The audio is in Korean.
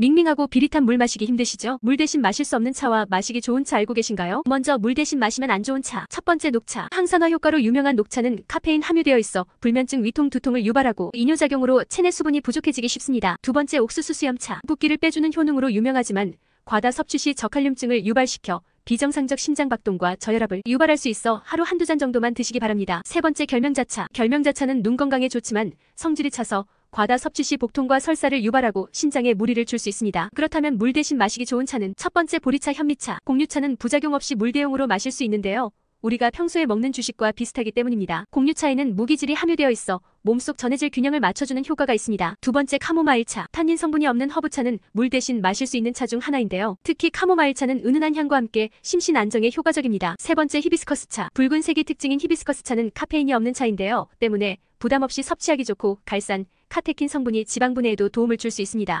밍밍하고 비릿한 물 마시기 힘드시죠? 물 대신 마실 수 없는 차와 마시기 좋은 차 알고 계신가요? 먼저 물 대신 마시면 안 좋은 차. 첫 번째 녹차. 항산화 효과로 유명한 녹차는 카페인 함유되어 있어 불면증, 위통, 두통을 유발하고 이뇨작용으로 체내 수분이 부족해지기 쉽습니다. 두 번째 옥수수 수염차. 붓기를 빼주는 효능으로 유명하지만 과다 섭취 시 저칼륨증을 유발시켜 비정상적 심장박동과 저혈압을 유발할 수 있어 하루 한두 잔 정도만 드시기 바랍니다. 세 번째 결명자차. 결명자차는 눈 건강에 좋지만 성질이 차서 과다 섭취 시 복통과 설사를 유발하고 신장에 무리를 줄 수 있습니다. 그렇다면 물 대신 마시기 좋은 차는 첫 번째 보리차 현미차, 공유차는 부작용 없이 물 대용으로 마실 수 있는데요. 우리가 평소에 먹는 주식과 비슷하기 때문입니다. 공유차에는 무기질이 함유되어 있어 몸속 전해질 균형을 맞춰주는 효과가 있습니다. 두 번째 카모마일차. 탄닌 성분이 없는 허브차는 물 대신 마실 수 있는 차 중 하나인데요. 특히 카모마일차는 은은한 향과 함께 심신 안정에 효과적입니다. 세 번째 히비스커스차. 붉은색이 특징인 히비스커스차는 카페인이 없는 차인데요. 때문에 부담 없이 섭취하기 좋고 갈산, 카테킨 성분이 지방분해에도 도움을 줄 수 있습니다.